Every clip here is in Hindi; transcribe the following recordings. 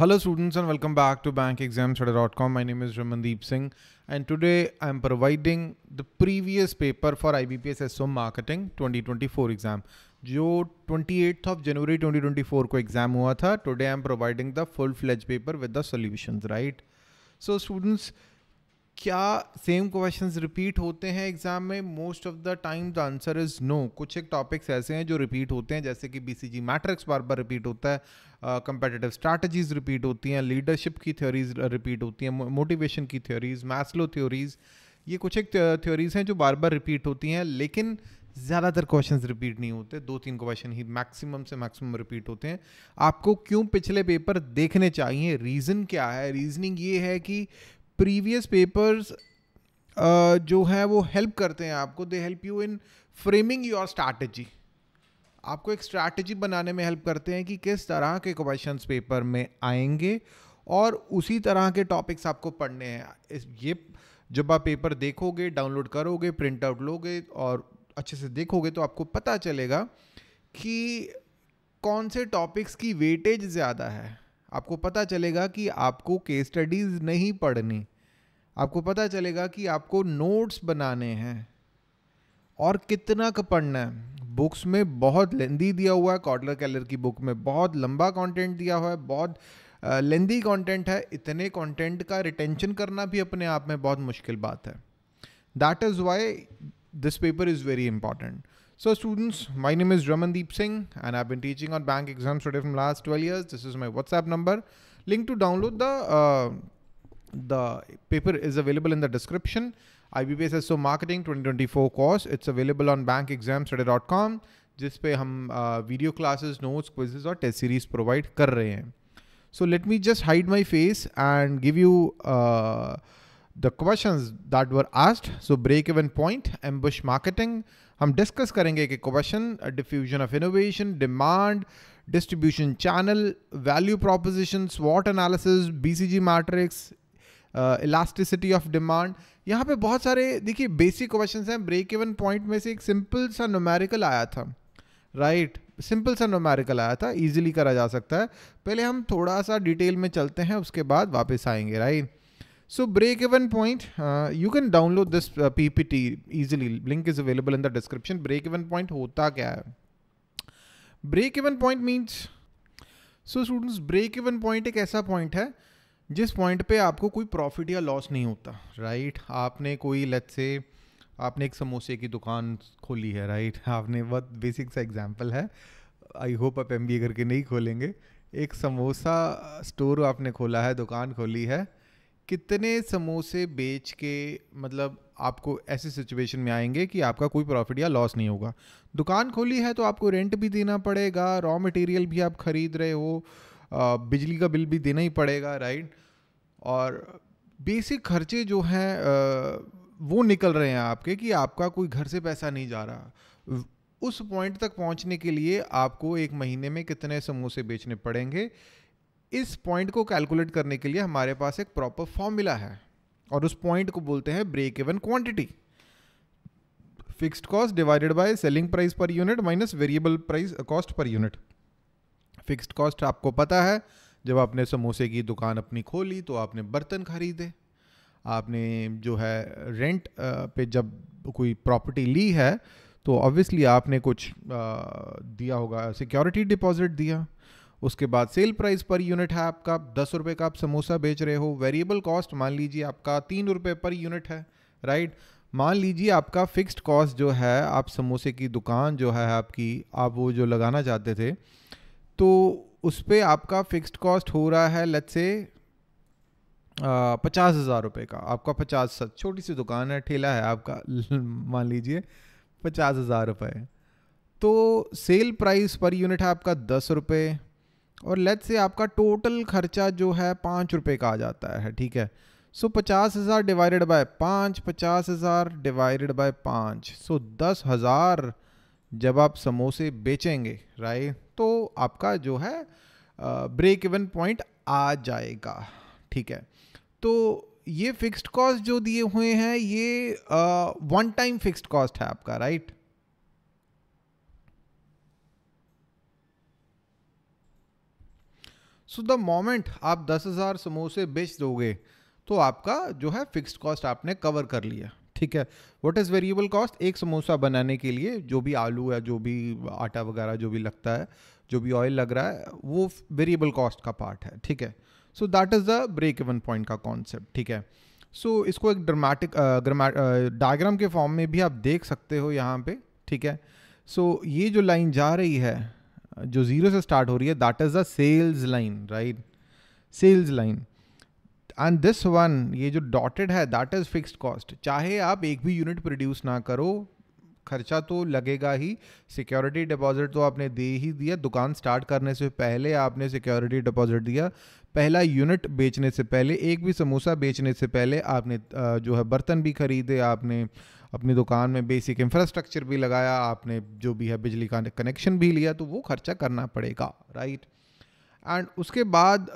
Hello students and welcome back to bankexamstudy.com. My name is Ramandeep Singh and today I am providing the previous paper for IBPS SO Marketing 2024 exam. जो 28th of January 2024 co exam हुआ tha. Today I am providing the full fledged paper with the solutions, right? So students, uh, क्या सेम क्वेश्चंस रिपीट होते हैं एग्जाम में most of the time the answer is no कुछ एक टॉपिक्स ऐसे हैं जो रिपीट होते हैं जैसे कि बीसीजी मैट्रिक्स बार बार रिपीट होता है कंपेटेटिव स्ट्रैटेजीज रिपीट होती हैं लीडरशिप की थ्योरीज रिपीट होती हैं मोटिवेशन की थ्योरीज मैस्लो थ्योरीज ये कुछ एक थ्योरीज हैं जो बार बार रिपीट होती हैं लेकिन ज़्यादातर क्वेश्चन रिपीट नहीं होते दो तीन क्वेश्चन ही मैक्सिमम से मैक्सिमम रिपीट होते हैं आपको क्यों पिछले पेपर देखने चाहिए रीज़न क्या है रीजनिंग ये है कि प्रीवियस पेपर्स uh, जो है वो हेल्प करते हैं आपको they help you in framing your strategy आपको एक स्ट्रैटेजी बनाने में हेल्प करते हैं कि किस तरह के क्वेश्चन पेपर में आएंगे और उसी तरह के टॉपिक्स आपको पढ़ने हैं इस ये जब आप पेपर देखोगे डाउनलोड करोगे प्रिंट आउट लोगे और अच्छे से देखोगे तो आपको पता चलेगा कि कौन से टॉपिक्स की वेटेज ज़्यादा है आपको पता चलेगा कि आपको केस स्टडीज़ नहीं पढ़नी आपको पता चलेगा कि आपको नोट्स बनाने हैं और कितना का पढ़ना है बुक्स में बहुत लेंदी दिया हुआ है कॉडलर कैलर की बुक में बहुत लंबा कंटेंट दिया हुआ है बहुत लेंदी कंटेंट है इतने कंटेंट का रिटेंशन करना भी अपने आप में बहुत मुश्किल बात है that is why this paper is very important So students, my name is Ramandeep Singh and I've been teaching on bank exams today from last 12 years. This is my WhatsApp number. Link to download the uh, the paper is available in the description. IBPS SO Marketing 2024 course. It's available on bankexamstudy.com जिस पे हम वीडियो क्लासेस नोट्स क्विजेज और टेस्ट सीरीज प्रोवाइड कर रहे हैं let me just hide my face and give you you uh, the questions that were asked. So break even point, ambush marketing, हम डिस्कस करेंगे कि question diffusion of innovation demand distribution channel value proposition स्वॉट analysis BCG matrix elasticity of demand यहाँ पे बहुत सारे देखिए बेसिक क्वेश्चंस हैं ब्रेक इवन पॉइंट में से एक सिंपल सा नोमेरिकल आया था राइट सिंपल सा नोमेरिकल आया था इजीली करा जा सकता है पहले हम थोड़ा सा डिटेल में चलते हैं उसके बाद वापस आएंगे right right? So break even point, uh, you can download this uh, PPT easily. Link is available in the description. Break even point hota kya hai? Break even point means, so students break even point ek aisa point hai jis point pe aapko koi profit ya loss nahi hota right? aapne koi let's say आपने एक समोसे की दुकान खोली है राइट right? आपने बहुत बेसिक सा एग्जांपल है आई होप आप एम करके नहीं खोलेंगे एक समोसा स्टोर आपने खोला है दुकान खोली है कितने समोसे बेच के मतलब आपको ऐसे सिचुएशन में आएंगे कि आपका कोई प्रॉफिट या लॉस नहीं होगा दुकान खोली है तो आपको रेंट भी देना पड़ेगा रॉ मटेरियल भी आप ख़रीद रहे हो बिजली का बिल भी देना ही पड़ेगा राइट और बेसिक खर्चे जो हैं वो निकल रहे हैं आपके कि आपका कोई घर से पैसा नहीं जा रहा उस पॉइंट तक पहुंचने के लिए आपको एक महीने में कितने समोसे बेचने पड़ेंगे इस पॉइंट को कैलकुलेट करने के लिए हमारे पास एक प्रॉपर फॉर्मूला है और उस पॉइंट को बोलते हैं break even quantity fixed cost divided by selling price per unit minus variable price cost per unit fixed cost आपको पता है जब आपने समोसे की दुकान अपनी खोली तो आपने बर्तन खरीदे आपने जो है रेंट पे जब कोई प्रॉपर्टी ली है तो ऑब्वियसली आपने कुछ दिया होगा सिक्योरिटी डिपॉजिट दिया उसके बाद सेल प्राइस पर यूनिट है आपका दस रुपये का आप समोसा बेच रहे हो वेरिएबल कॉस्ट मान लीजिए आपका तीन रुपये पर यूनिट है राइट मान लीजिए आपका फिक्स्ड कॉस्ट जो है आप समोसे की दुकान जो है आपकी आप वो जो लगाना चाहते थे तो उस पर आपका फिक्स्ड कॉस्ट हो रहा है लेट से पचास हज़ार रुपये का आपका पचास छोटी सी दुकान है ठेला है आपका मान लीजिए पचास हज़ार रुपये तो सेल प्राइस पर यूनिट है आपका दस रुपये और लेट से आपका टोटल खर्चा जो है पाँच रुपये का आ जाता है ठीक है सो पचास हज़ार डिवाइडेड बाय पाँच पचास हज़ार डिवाइडेड बाय पाँच सो दस हज़ार जब आप समोसे बेचेंगे राइट तो आपका जो है ब्रेक इवन पॉइंट आ जाएगा ठीक है तो ये फिक्स्ड कॉस्ट जो दिए हुए हैं ये वन टाइम फिक्स्ड कॉस्ट है आपका राइट सो द मोमेंट आप दस हज़ार समोसे बेच दोगे तो आपका जो है फिक्स्ड कॉस्ट आपने कवर कर लिया ठीक है व्हाट इज़ वेरिएबल कॉस्ट एक समोसा बनाने के लिए जो भी आलू या जो भी आटा वगैरह जो भी लगता है जो भी ऑयल लग रहा है वो वेरिएबल कॉस्ट का पार्ट है ठीक है so that is the break even point का कॉन्सेप्ट ठीक है सो so, इसको एक ड्रामेटिक डायग्राम के फॉर्म में भी आप देख सकते हो यहाँ पे ठीक है सो so, ये जो लाइन जा रही है जो ज़ीरो से स्टार्ट हो रही है that is the sales line right sales line and this one ये जो डॉटेड है दैट इज़ फिक्स्ड कॉस्ट चाहे आप एक भी यूनिट प्रोड्यूस ना करो खर्चा तो लगेगा ही सिक्योरिटी डिपॉजिट तो आपने दे ही दिया दुकान स्टार्ट करने से पहले आपने सिक्योरिटी डिपॉजिट दिया पहला यूनिट बेचने से पहले एक भी समोसा बेचने से पहले आपने जो है बर्तन भी खरीदे आपने अपनी दुकान में बेसिक इंफ्रास्ट्रक्चर भी लगाया आपने जो भी है बिजली का कनेक्शन भी लिया तो वो खर्चा करना पड़ेगा राइट एंड उसके बाद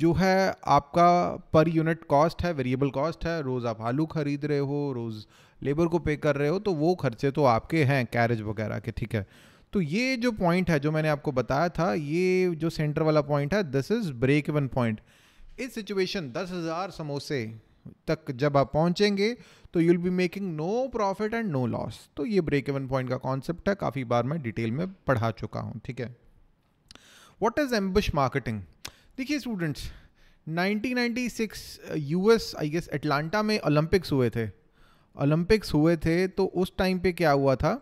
जो है आपका पर यूनिट कॉस्ट है वेरिएबल कॉस्ट है रोज़ आप आलू खरीद रहे हो रोज़ लेबर को पे कर रहे हो तो वो खर्चे तो आपके हैं कैरेज वगैरह के ठीक है तो ये जो पॉइंट है जो मैंने आपको बताया था ये जो सेंटर वाला पॉइंट है this is break even point इस सिचुएशन दस हज़ार समोसे तक जब आप पहुंचेंगे तो you'll be making no profit and no loss तो ये ब्रेक इवन पॉइंट का कॉन्सेप्ट है काफ़ी बार मैं डिटेल में पढ़ा चुका हूँ ठीक है वॉट इज़ एम्बुश मार्केटिंग देखिए students 1996 US I guess Atlanta में ओलंपिक्स हुए थे ओलंपिक्स हुए थे तो उस टाइम पे क्या हुआ था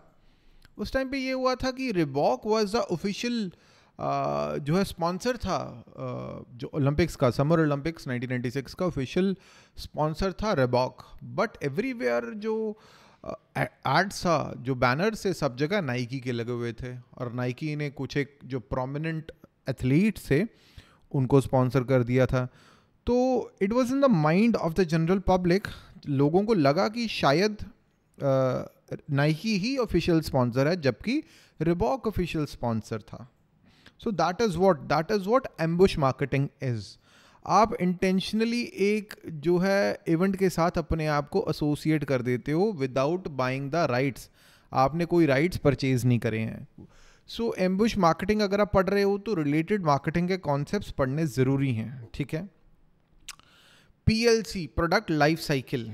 उस टाइम पे ये हुआ था कि रिबॉक वाज द ऑफिशियल जो है स्पॉन्सर था आ, uh, जो ओलंपिक्स का समर ओलंपिक्स 1996 का ऑफिशियल स्पॉन्सर था रिबॉक बट एवरीवेयर जो एड्स uh, था जो बैनर से सब जगह नाइकी के लगे हुए थे और नाइकी ने कुछ एक जो प्रोमिनेंट एथलीट से उनको स्पॉन्सर कर दिया था तो it was in the mind of the general public लोगों को लगा कि शायद नाइकी ही ऑफिशियल स्पॉन्सर है जबकि रिबॉक ऑफिशियल स्पॉन्सर था so that is what that is what ambush marketing is आप इंटेंशनली एक जो है इवेंट के साथ अपने आप को एसोसिएट कर देते हो विदाउट बाइंग द राइट्स आपने कोई राइट्स परचेज नहीं करे हैं सो एम्बुश मार्केटिंग अगर आप पढ़ रहे हो तो रिलेटेड मार्केटिंग के कॉन्सेप्ट पढ़ने ज़रूरी हैं ठीक है P L C product life cycle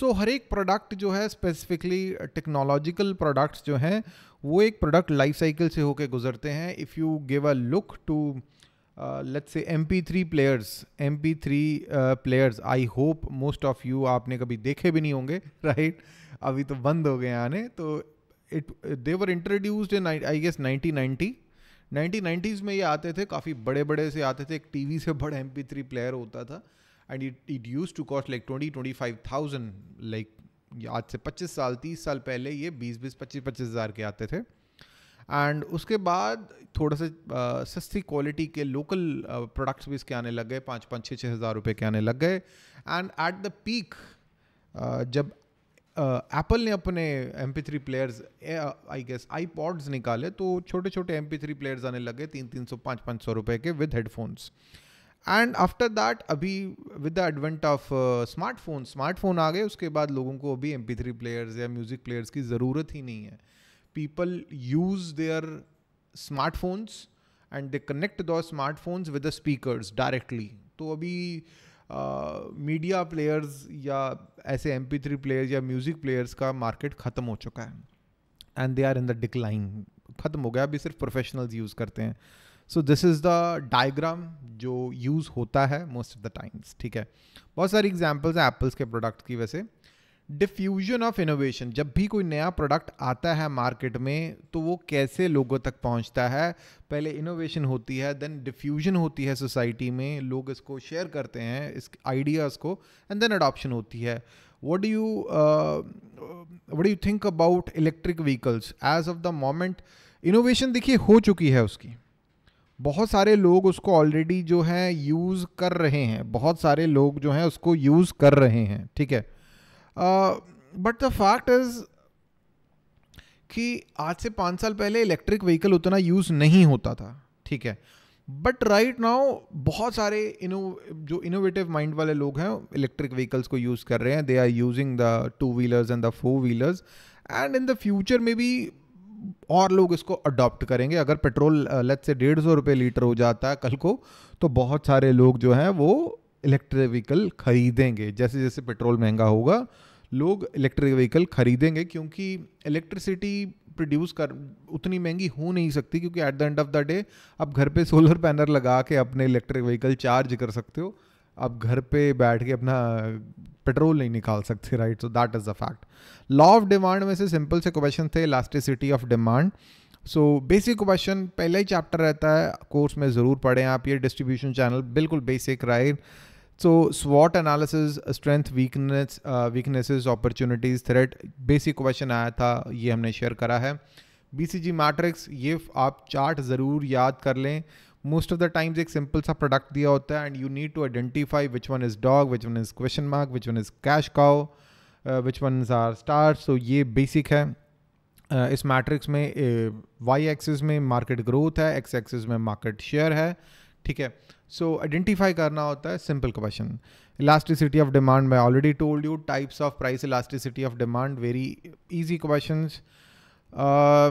so हर एक प्रोडक्ट जो है स्पेसिफिकली टेक्नोलॉजिकल प्रोडक्ट्स जो हैं वो एक प्रोडक्ट लाइफ साइकिल से होके गुजरते हैं if you give a look to let's say M P three players M P three players I hope most of you आपने कभी देखे भी नहीं होंगे राइट right? अभी तो बंद हो गए आने तो it they were introduced in I guess 1990 1990s में ये आते थे काफ़ी बड़े बड़े से आते थे एक टीवी से बड़ा एम थ्री प्लेयर होता था and it it used to cost like twenty twenty five thousand like आज से पच्चीस साल तीस साल पहले ये बीस बीस पच्चीस पच्चीस हज़ार के आते थे एंड उसके बाद थोड़ा सा सस्ती क्वालिटी के लोकल प्रोडक्ट्स भी इसके आने लग गए पाँच पाँच छः छः हज़ार रुपये के आने लग गए एंड एट द पीक जब एप्पल uh, ने अपने M P three players I guess iPods निकाले तो छोटे छोटे एम पी थ्री प्लेयर्स आने लगे तीन तीन सौ पाँच पाँच सौ रुपये के with headphones and after that अभी with the advent of smartphone smartphone आ गए उसके बाद लोगों को अभी एम पी थ्री प्लेयर्स या म्यूज़िक प्लेयर्स की ज़रूरत ही नहीं है people use their smartphones and they connect the smartphones with the speaker directly तो अभी uh, मीडिया प्लेयर्स या ऐसे एम पी थ्री प्लेयर्स या म्यूज़िक प्लेयर्स का मार्केट ख़त्म हो चुका है and they are in the decline ख़त्म हो गया अभी सिर्फ प्रोफेशनल्स यूज़ करते हैं so this is the diagram जो यूज़ होता है मोस्ट ऑफ द टाइम्स ठीक है बहुत सारी एग्जाम्पल्स हैं एप्पल्स के प्रोडक्ट की वैसे डिफ्यूजन ऑफ इनोवेशन जब भी कोई नया प्रोडक्ट आता है मार्केट में तो वो कैसे लोगों तक पहुंचता है पहले इनोवेशन होती है देन डिफ्यूजन होती है सोसाइटी में लोग इसको शेयर करते हैं इस आइडियाज़ को एंड देन अडॉप्शन होती है what do you what what do you think about electric vehicles as of the देखिए हो चुकी है उसकी बहुत सारे लोग उसको ऑलरेडी जो है यूज़ कर रहे हैं बहुत सारे लोग जो हैं उसको यूज़ कर रहे हैं ठीक है बट द फैक्ट इज़ कि आज से पाँच साल पहले इलेक्ट्रिक व्हीकल उतना यूज़ नहीं होता था ठीक है बट राइट नाउ बहुत सारे इनो जो इनोवेटिव माइंड वाले लोग हैं इलेक्ट्रिक व्हीकल्स को यूज़ कर रहे हैं they are using the two wheelers and the four wheelers and in the future में भी और लोग इसको अडॉप्ट करेंगे अगर पेट्रोल लेट से डेढ़ सौ रुपये लीटर हो जाता है कल को तो बहुत सारे लोग जो हैं वो इलेक्ट्रिक व्हीकल खरीदेंगे जैसे जैसे पेट्रोल महंगा होगा लोग इलेक्ट्रिक व्हीकल खरीदेंगे क्योंकि इलेक्ट्रिसिटी प्रोड्यूस कर उतनी महंगी हो नहीं सकती क्योंकि at the end of the day आप घर पे सोलर पैनल लगा के अपने इलेक्ट्रिक व्हीकल चार्ज कर सकते हो आप घर पे बैठ के अपना पेट्रोल नहीं निकाल सकते right so that is a fact law of demand में से सिंपल से क्वेश्चन थे elasticity of demand so basic question पहला ही चैप्टर रहता है कोर्स में ज़रूर पढ़ें आप ये डिस्ट्रीब्यूशन चैनल बिल्कुल बेसिक राइट सो स्वॉट analysis strength weakness weaknesses opportunities threat basic question आया था ये हमने शेयर करा है बी सी जी मैट्रिक्स ये आप चार्ट ज़रूर याद कर लें मोस्ट ऑफ द टाइम्स एक सिंपल सा प्रोडक्ट दिया होता है and you need to identify which one is dog which one is question mark which one is cash cow which one is are star so ये बेसिक है uh, इस मैट्रिक्स में वाई एक्सिस में मार्केट ग्रोथ है एक्स एक्सिस में मार्केट शेयर है ठीक है सो आइडेंटिफाई करना होता है simple question elasticity of demand मैं already told you types of price elasticity of demand very easy question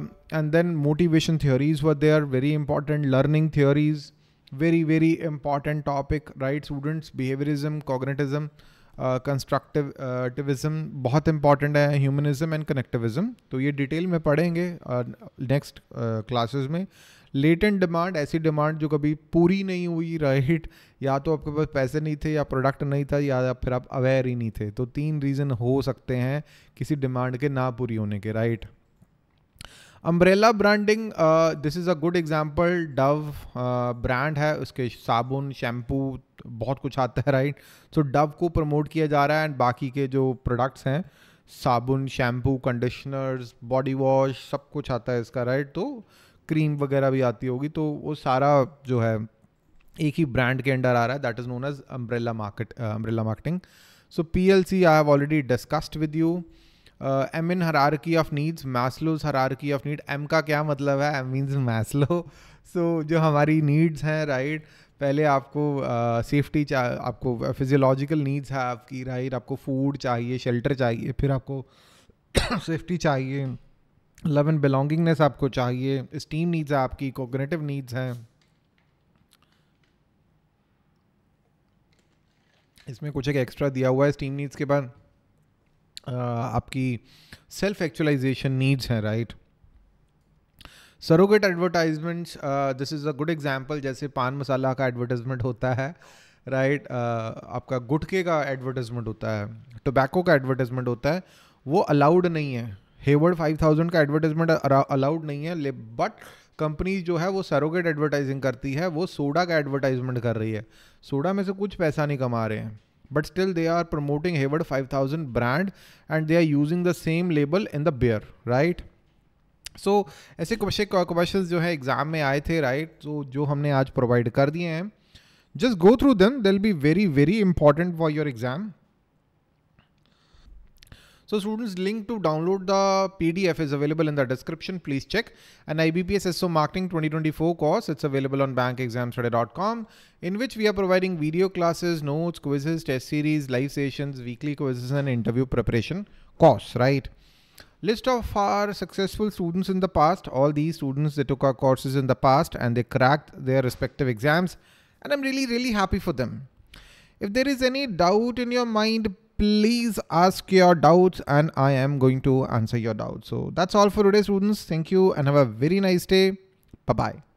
and then motivation theories they are very important learning theories very very important topic right students behaviourism cognitivism constructivism बहुत इंपॉर्टेंट है ह्यूमनिज्म एंड कनेक्टिविज्म तो ये डिटेल में पढ़ेंगे नेक्स्ट uh, क्लासेस uh, में लेटेंट डिमांड ऐसी डिमांड जो कभी पूरी नहीं हुई राइट या तो आपके पास पैसे नहीं थे या प्रोडक्ट नहीं था या फिर आप अवेयर ही नहीं थे तो तीन रीज़न हो सकते हैं किसी डिमांड के ना पूरी होने के right umbrella branding this is a good example Dove brand है उसके साबुन शैम्पू बहुत कुछ आता है राइट सो डव को प्रमोट किया जा रहा है एंड बाकी के जो प्रोडक्ट्स हैं साबुन शैम्पू कंडीशनर्स बॉडी वॉश सब कुछ आता है इसका राइट तो क्रीम वगैरह भी आती होगी तो वो सारा जो है एक ही ब्रांड के अंडर आ रहा है that is known as umbrella market umbrella marketing so P L C I have already discussed with you M in की ऑफ नीड्स मैसलोज मैस्लोज की ऑफ नीड एम का क्या मतलब है एम मीन्स मैसलो सो जो हमारी नीड्स हैं राइट right? पहले आपको सेफ्टी uh, आपको फिजियोलॉजिकल नीड्स है आपकी राइट right? आपको फूड चाहिए शेल्टर चाहिए फिर आपको सेफ्टी चाहिए लव एंड बिलोंगिंगनेस आपको चाहिए स्टीम नीड्स है आपकी कोग्रेटिव नीड्स हैं इसमें कुछ एक एक्स्ट्रा दिया हुआ है स्टीम नीड्स के बाद आपकी सेल्फ एक्चुअलाइजेशन नीड्स हैं right surrogate advertisements this is a good example जैसे पान मसाला का एडवर्टाइजमेंट होता है राइट right? uh, आपका गुटके का एडवर्टाइजमेंट होता है टोबैको का एडवर्टाइजमेंट होता है वो अलाउड नहीं है हेवर्ड फाइव थाउजेंड का एडवर्टाइजमेंट अलाउड नहीं है बट कंपनी जो है वो सरोगेट एडवर्टाइजिंग करती है वो सोडा का एडवर्टाइजमेंट कर रही है सोडा में से कुछ पैसा नहीं कमा रहे हैं but still they are promoting Hayward five thousand brand and they are using the same label in the beer right so ऐसे क्वेश्चन जो है एग्जाम में आए थे राइट right? तो so, जो हमने आज प्रोवाइड कर दिए हैं just go through them they'll be very very important for your exam So students link to download the PDF is available in the description. Please check. And IBPS SO Marketing 2024 course, it's available on bankexamstudy.com in which we are providing video classes, notes, quizzes, test series, live sessions, weekly quizzes and interview preparation course, right? List of our successful students in the past, all these students, they took our courses in the past and they cracked their respective exams. And I'm really, really happy for them. If there is any doubt in your mind, please ask your doubts and I am going to answer your doubts. So that's all for today students. Thank you and have a very nice day. Bye-bye.